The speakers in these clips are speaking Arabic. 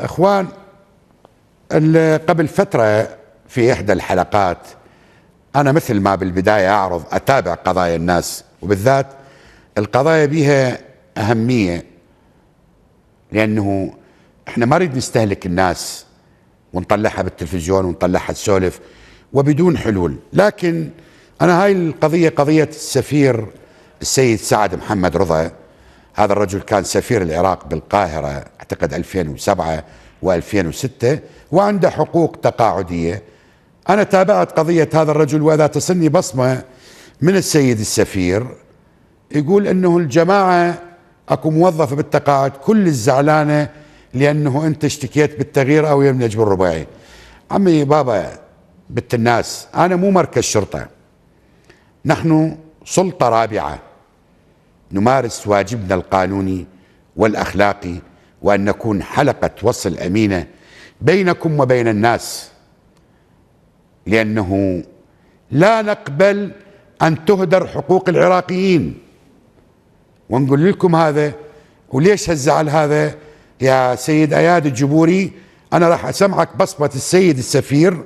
اخوان قبل فتره في احدى الحلقات انا مثل ما بالبدايه اعرض اتابع قضايا الناس وبالذات القضايا بها اهميه لانه احنا ما نريد نستهلك الناس ونطلعها بالتلفزيون ونطلعها تسولف وبدون حلول لكن انا هاي القضيه قضيه السفير السيد سعد محمد رضا هذا الرجل كان سفير العراق بالقاهرة أعتقد 2007 و2006 وعنده حقوق تقاعدية أنا تابعت قضية هذا الرجل وإذا تصلني بصمة من السيد السفير يقول أنه الجماعة أكو موظف بالتقاعد كل الزعلانة لأنه أنت اشتكيت بالتغيير أو يمنج بالرباعي عمي بابا بنت الناس أنا مو مركز شرطة نحن سلطة رابعة نمارس واجبنا القانوني والاخلاقي وان نكون حلقه وصل امينه بينكم وبين الناس لانه لا نقبل ان تهدر حقوق العراقيين ونقول لكم هذا وليش هالزعل هذا يا سيد اياد الجبوري انا راح اسمعك بصمه السيد السفير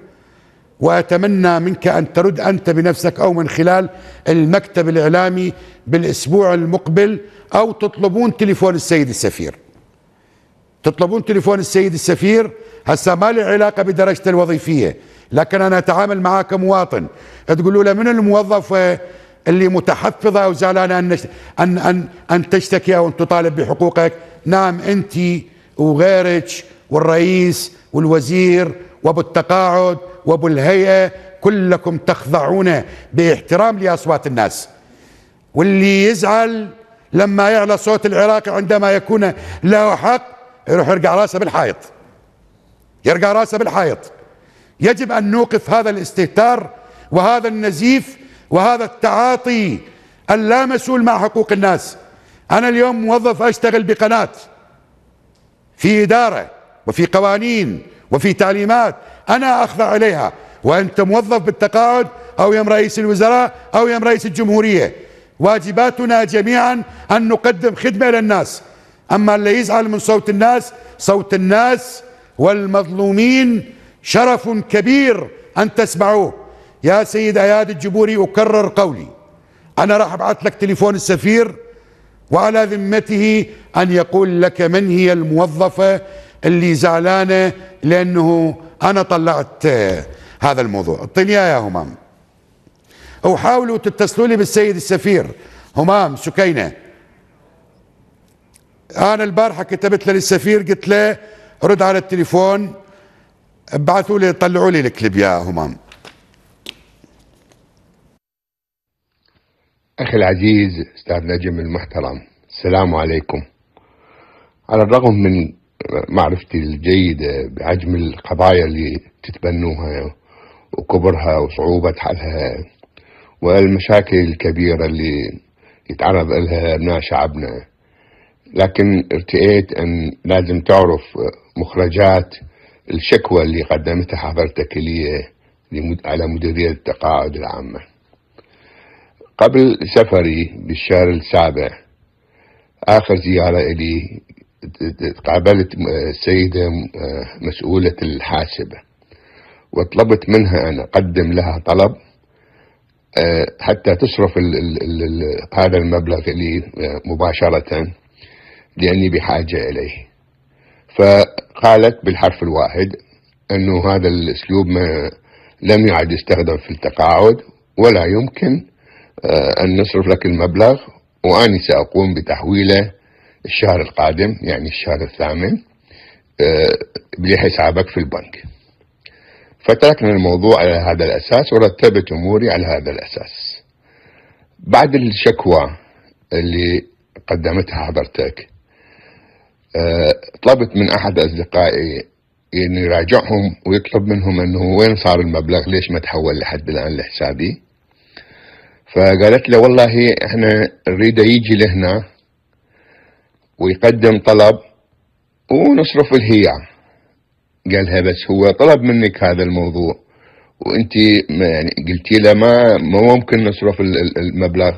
وأتمنى منك أن ترد أنت بنفسك أو من خلال المكتب الإعلامي بالأسبوع المقبل أو تطلبون تليفون السيد السفير تطلبون تليفون السيد السفير هسا ما له علاقة بدرجته الوظيفية لكن أنا أتعامل معاه كمواطن تقولوا له من الموظف آه، اللي متحفظة أو زعلانة أن, أن, أن, أن تشتكي أو أن تطالب بحقوقك نعم أنت وغيرك والرئيس والوزير وبالتقاعد وبالهيئة كلكم تخضعون باحترام لاصوات الناس واللي يزعل لما يعلى صوت العراق عندما يكون له حق يروح يرقع راسه بالحائط يرقع راسه بالحائط يجب ان نوقف هذا الاستهتار وهذا النزيف وهذا التعاطي اللامسؤول مع حقوق الناس انا اليوم موظف اشتغل بقناه في اداره وفي قوانين وفي تعليمات أنا أخضع إليها وأنت موظف بالتقاعد أو يم رئيس الوزراء أو يم رئيس الجمهورية واجباتنا جميعا أن نقدم خدمة للناس أما اللي يزعل من صوت الناس صوت الناس والمظلومين شرف كبير أن تسمعوه يا سيد أياد الجبوري أكرر قولي أنا راح أبعث لك تليفون السفير وعلى ذمته أن يقول لك من هي الموظفة اللي زعلانه لانه انا طلعت هذا الموضوع اعطيني اياه يا همام وحاولوا تتصلوا لي بالسيد السفير همام سكينه انا البارحه كتبت للسفير قلت له رد على التليفون ابعثوا لي طلعوا لي الكليب يا همام اخي العزيز استاذ نجم المحترم السلام عليكم على الرغم من معرفتي الجيدة بحجم القضايا اللي تتبنوها وكبرها وصعوبة حلها والمشاكل الكبيرة اللي يتعرض لها ابناء شعبنا لكن ارتئيت أن لازم تعرف مخرجات الشكوى اللي قدمتها حضرتك لي على مديرية التقاعد العامة قبل سفري بالشهر السابع آخر زيارة إلي قابلت آه، السيدة آه، مسؤولة الحاسبة وطلبت منها أن أقدم لها طلب آه، حتى تصرف هذا المبلغ لي مباشرة لأني بحاجة إليه فقالت بالحرف الواحد أنه هذا الأسلوب ما لم يعد يستخدم في التقاعد ولا يمكن أن نصرف لك المبلغ وأني سأقوم بتحويله الشهر القادم يعني الشهر الثامن لي آه، حسابك في البنك فتركنا الموضوع على هذا الأساس ورتبت أموري على هذا الأساس بعد الشكوى اللي قدمتها حضرتك آه، طلبت من أحد أصدقائي يعني يراجعهم ويطلب منهم أنه وين صار المبلغ ليش ما تحول لحد الآن لحسابي فقالت له والله احنا نريده يجي لهنا ويقدم طلب ونصرف الهيعة قالها بس هو طلب منك هذا الموضوع وانت يعني قلتي له ما ما ممكن نصرف المبلغ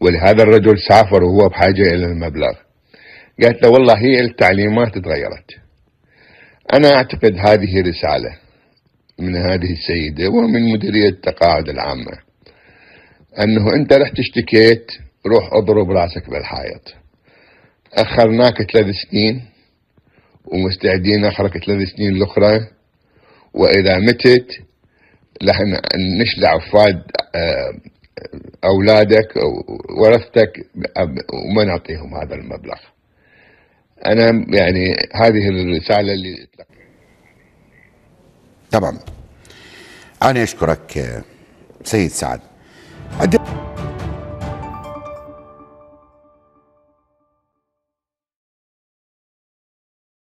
ولهذا الرجل سافر وهو بحاجه الى المبلغ قالت له والله هي التعليمات تغيرت انا اعتقد هذه رساله من هذه السيده ومن مديريه التقاعد العامه انه انت رحت اشتكيت روح اضرب راسك بالحائط أخرناك ثلاث سنين ومستعدين نحرك ثلاث سنين الأخرى وإذا متت لحن نشلع فاد آه، أولادك ورثتك وما نعطيهم هذا المبلغ أنا يعني هذه الرسالة اللي طبعا أنا أشكرك آه، سيد سعد